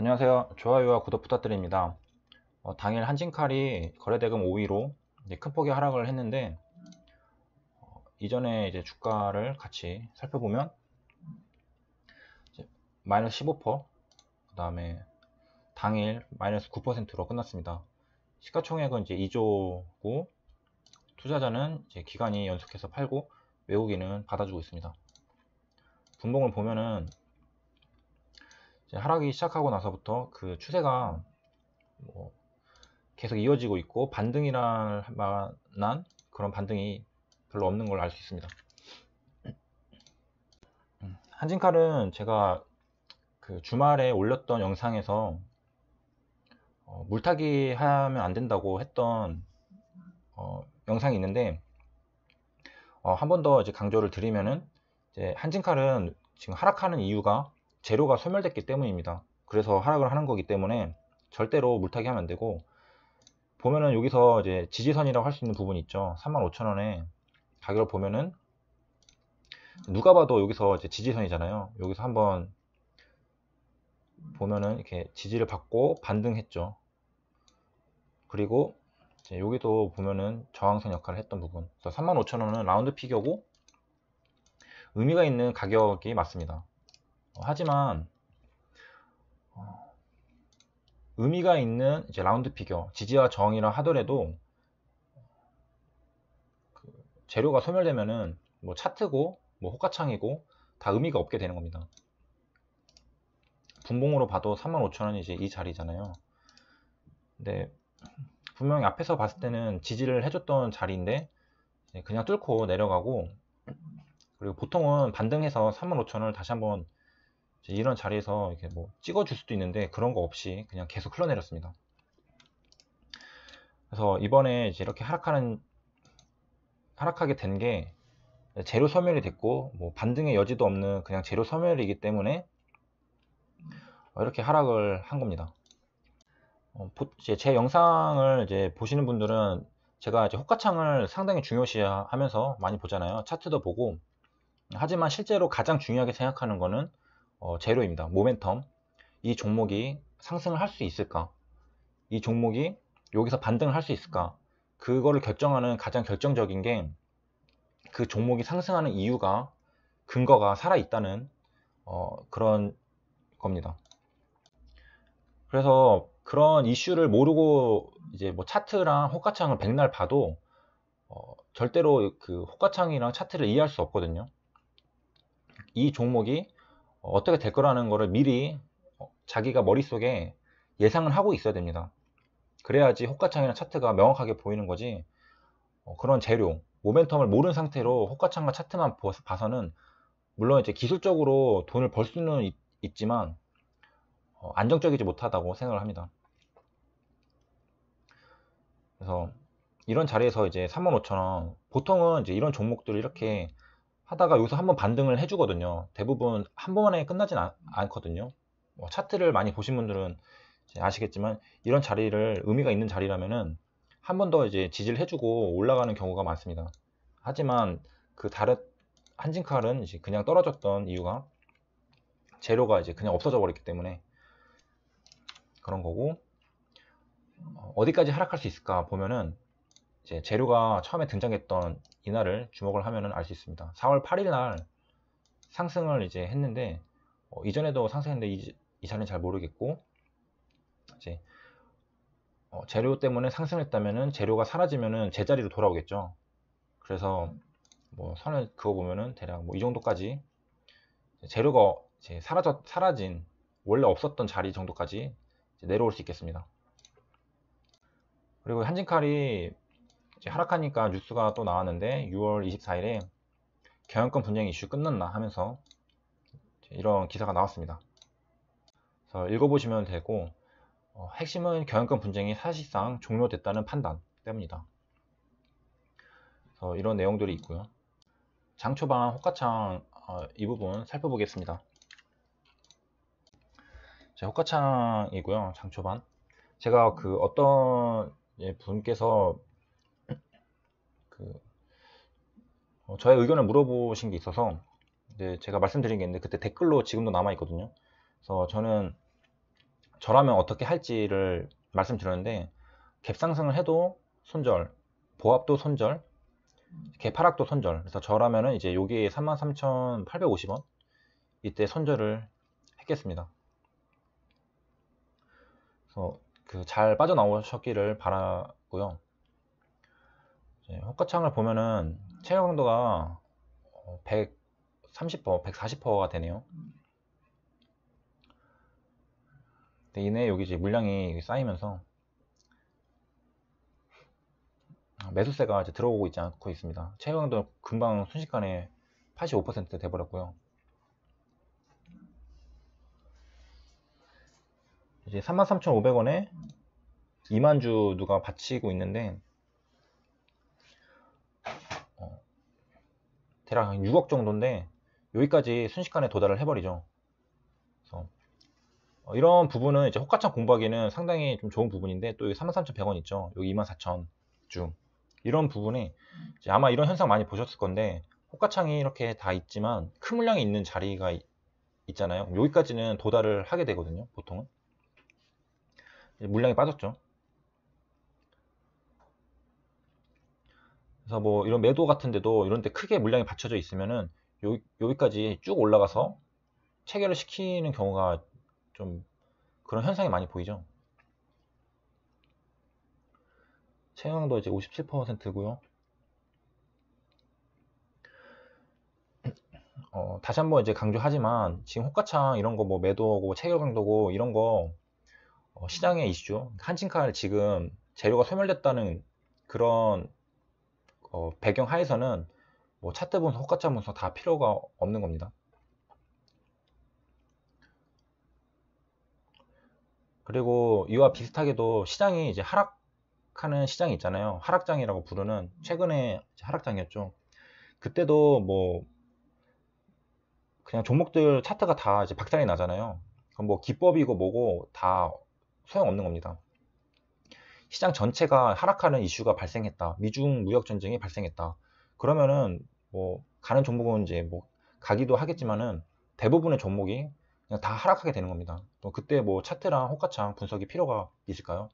안녕하세요. 좋아요와 구독 부탁드립니다. 어, 당일 한진칼이 거래대금 5위로 큰 폭의 하락을 했는데 어, 이전에 이제 주가를 같이 살펴보면 마이너스 15%, 그 다음에 당일 마이너스 9%로 끝났습니다. 시가총액은 이제 2조고 투자자는 이제 기간이 연속해서 팔고 외국인은 받아주고 있습니다. 분봉을 보면은 하락이 시작하고 나서부터 그 추세가 뭐 계속 이어지고 있고 반등이란 만한 그런 반등이 별로 없는 걸 알 수 있습니다. 한진칼은 제가 그 주말에 올렸던 영상에서 어 물타기 하면 안 된다고 했던 어 영상이 있는데 어한번 더 강조를 드리면은 한진칼은 지금 하락하는 이유가 재료가 소멸됐기 때문입니다. 그래서 하락을 하는 거기 때문에 절대로 물타기 하면 안 되고 보면은 여기서 이제 지지선이라고 할 수 있는 부분이 있죠. 35,000원에 가격을 보면은 누가 봐도 여기서 이제 지지선이잖아요. 여기서 한번 보면은 이렇게 지지를 받고 반등했죠. 그리고 여기도 보면은 저항선 역할을 했던 부분. 35,000원은 라운드 피겨고 의미가 있는 가격이 맞습니다. 하지만 어, 의미가 있는 이제 라운드 피겨, 지지와 정의라 하더라도 그 재료가 소멸되면은 뭐 차트고 뭐 호가창이고 다 의미가 없게 되는 겁니다. 분봉으로 봐도 35,000원이 이제 이 자리잖아요. 근데 분명히 앞에서 봤을 때는 지지를 해줬던 자리인데 그냥 뚫고 내려가고 그리고 보통은 반등해서 35,000원을 다시 한번 이런 자리에서 이렇게 뭐 찍어줄 수도 있는데 그런 거 없이 그냥 계속 흘러내렸습니다. 그래서 이번에 이제 이렇게 하락하는 하락하게 된 게 재료 소멸이 됐고 뭐 반등의 여지도 없는 그냥 재료 소멸이기 때문에 이렇게 하락을 한 겁니다. 어, 제 영상을 이제 보시는 분들은 제가 이제 호가창을 상당히 중요시하면서 많이 보잖아요. 차트도 보고 하지만 실제로 가장 중요하게 생각하는 거는 어, 재료입니다. 모멘텀. 이 종목이 상승을 할 수 있을까? 이 종목이 여기서 반등을 할 수 있을까? 그거를 결정하는 가장 결정적인 게 그 종목이 상승하는 이유가 근거가 살아있다는 어, 그런 겁니다. 그래서 그런 이슈를 모르고 이제 뭐 차트랑 호가창을 백날 봐도 어, 절대로 그 호가창이랑 차트를 이해할 수 없거든요. 이 종목이 어떻게 될 거라는 거를 미리 어, 자기가 머릿속에 예상을 하고 있어야 됩니다. 그래야지 호가창이나 차트가 명확하게 보이는 거지 어, 그런 재료, 모멘텀을 모른 상태로 호가창과 차트만 봐서는 물론 이제 기술적으로 돈을 벌 수는 있지만 어, 안정적이지 못하다고 생각을 합니다. 그래서 이런 자리에서 이제 35,000원 보통은 이제 이런 종목들을 이렇게 하다가 여기서 한번 반등을 해주거든요. 대부분 한번에 끝나진 않, 거든요 뭐 차트를 많이 보신 분들은 아시겠지만 이런 자리를 의미가 있는 자리라면은 한 번 더 이제 지지를 해주고 올라가는 경우가 많습니다. 하지만 그 다른 한진칼은 이제 그냥 떨어졌던 이유가 재료가 이제 그냥 없어져 버렸기 때문에 그런 거고 어, 어디까지 하락할 수 있을까 보면은 이제 재료가 처음에 등장했던 이날을 주목을 하면은 알 수 있습니다. 4월 8일 날 상승을 이제 했는데 어, 이전에도 상승했는데 이, 이자는 잘 모르겠고 이제 어, 재료 때문에 상승했다면은 재료가 사라지면은 제자리로 돌아오겠죠. 그래서 뭐 선을 그어 보면은 대략 뭐 이 정도까지 재료가 이제 사라져 사라진 원래 없었던 자리 정도까지 내려올 수 있겠습니다. 그리고 한진칼이 이제 하락하니까 뉴스가 또 나왔는데 6월 24일에 경영권 분쟁 이슈 끝났나 하면서 이런 기사가 나왔습니다. 그래서 읽어보시면 되고 어, 핵심은 경영권 분쟁이 사실상 종료됐다는 판단 때문이다. 그래서 이런 내용들이 있고요. 장 초반 호가창 어, 이 부분 살펴보겠습니다. 자, 호가창이고요. 장 초반 제가 그 어떤 예, 분께서 그 어, 저의 의견을 물어보신 게 있어서 이제 제가 말씀드린 게 있는데 그때 댓글로 지금도 남아 있거든요. 그래서 저는 저라면 어떻게 할지를 말씀드렸는데 갭 상승을 해도 손절, 보합도 손절, 갭 하락도 손절. 그래서 저라면은 이제 여기 33,850원 이때 손절을 했겠습니다. 그래서 그잘 빠져나오셨기를 바라고요. 네, 호가창을 보면은 체감 강도가 130%, 어, 140%가 되네요. 근데 이내 여기 이제 물량이 쌓이면서 매수세가 이제 들어오고 있지 않고 있습니다. 체감 강도 금방 순식간에 85% 돼버렸고요. 이제 33,500원에 2만주 누가 바치고 있는데 대략 한 6억 정도인데 여기까지 순식간에 도달을 해버리죠. 그래서 어, 이런 부분은 이제 호가창 공부하기는 상당히 좀 좋은 부분인데 또 여기 33,100원 있죠. 여기 24,000중 이런 부분에 아마 이런 현상 많이 보셨을 건데 호가창이 이렇게 다 있지만 큰 물량이 있는 자리가 있잖아요. 여기까지는 도달을 하게 되거든요. 보통은 물량이 빠졌죠. 그래서 뭐 이런 매도 같은 데도 이런 데 크게 물량이 받쳐져 있으면은 요, 여기까지 쭉 올라가서 체결을 시키는 경우가 좀 그런 현상이 많이 보이죠. 채용도 이제 57%고요. 어, 다시 한번 이제 강조하지만 지금 호가창 이런 거 뭐 매도고 뭐 체결 강도고 이런 거 어, 시장의 이슈죠. 한진칼 지금 재료가 소멸됐다는 그런 어, 배경 하에서는 뭐 차트 분석, 호가차 분석 다 필요가 없는 겁니다. 그리고 이와 비슷하게도 시장이 이제 하락하는 시장이 있잖아요. 하락장이라고 부르는 최근에 하락장이었죠. 그때도 뭐 그냥 종목들 차트가 다 이제 박살이 나잖아요. 그럼 뭐 기법이고 뭐고 다 소용없는 겁니다. 시장 전체가 하락하는 이슈가 발생했다. 미중 무역 전쟁이 발생했다. 그러면은 뭐 가는 종목은 이제 뭐 가기도 하겠지만은 대부분의 종목이 그냥 다 하락하게 되는 겁니다. 또 그때 뭐 차트랑 호가창 분석이 필요가 있을까요?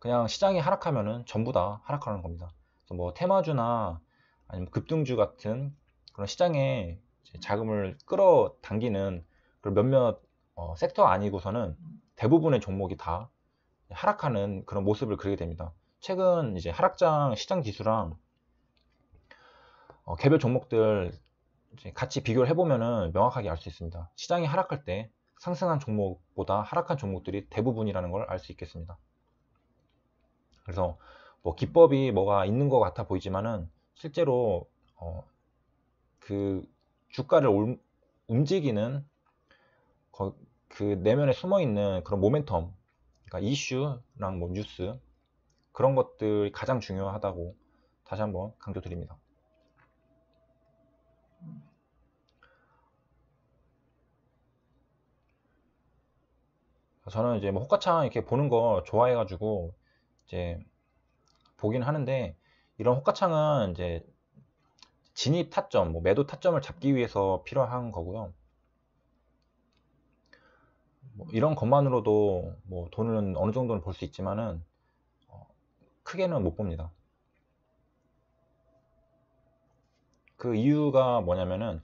그냥 시장이 하락하면은 전부 다 하락하는 겁니다. 뭐 테마주나 아니면 급등주 같은 그런 시장에 자금을 끌어당기는 몇몇 어, 섹터 아니고서는 대부분의 종목이 다 하락하는 그런 모습을 그리게 됩니다. 최근 이제 하락장 시장 지수랑 어, 개별 종목들 같이 비교를 해보면은 명확하게 알 수 있습니다. 시장이 하락할 때 상승한 종목보다 하락한 종목들이 대부분이라는 걸 알 수 있겠습니다. 그래서 뭐 기법이 뭐가 있는 것 같아 보이지만은 실제로 어, 그 주가를 올, 움직이는 거, 그 내면에 숨어 있는 그런 모멘텀 그러니까 이슈랑 뭐 뉴스 그런 것들이 가장 중요하다고 다시 한번 강조드립니다. 저는 이제 뭐 호가창 이렇게 보는 거 좋아해가지고 이제 보긴 하는데 이런 호가창은 이제 진입 타점, 뭐 매도 타점을 잡기 위해서 필요한 거고요. 뭐 이런 것만으로도 뭐 돈은 어느 정도는 벌 수 있지만은 어, 크게는 못 봅니다. 그 이유가 뭐냐면은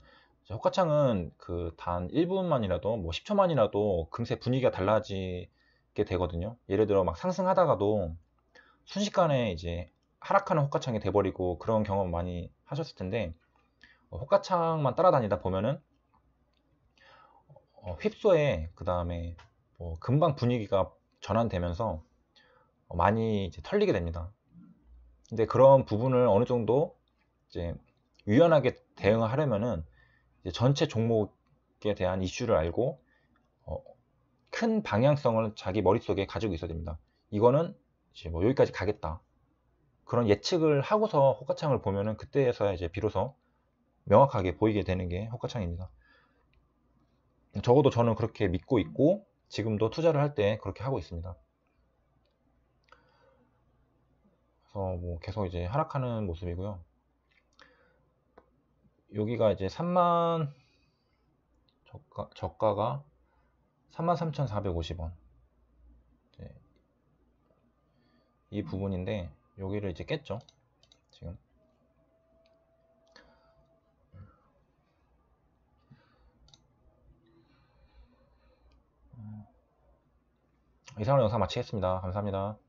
효과창은 그 단 1분만이라도 뭐 10초만이라도 금세 분위기가 달라지게 되거든요. 예를 들어 막 상승하다가도 순식간에 이제 하락하는 호가창이 돼버리고 그런 경험 많이 하셨을 텐데 어, 호가창만 따라다니다 보면은 어, 휩소에 그 다음에 뭐 금방 분위기가 전환되면서 어, 많이 이제 털리게 됩니다. 근데 그런 부분을 어느 정도 이제 유연하게 대응하려면은 이제 전체 종목에 대한 이슈를 알고 어, 큰 방향성을 자기 머릿속에 가지고 있어야 됩니다. 이거는 이제 뭐 여기까지 가겠다. 그런 예측을 하고서 호가창을 보면은 그때에서야 이제 비로소 명확하게 보이게 되는 게 호가창입니다. 적어도 저는 그렇게 믿고 있고 지금도 투자를 할 때 그렇게 하고 있습니다. 그래서 뭐 계속 이제 하락하는 모습이고요. 여기가 이제 3만 저가, 저가가 33,450원 이 부분인데 여기를 이제 깼죠 지금 이상으로 영상 마치겠습니다. 감사합니다.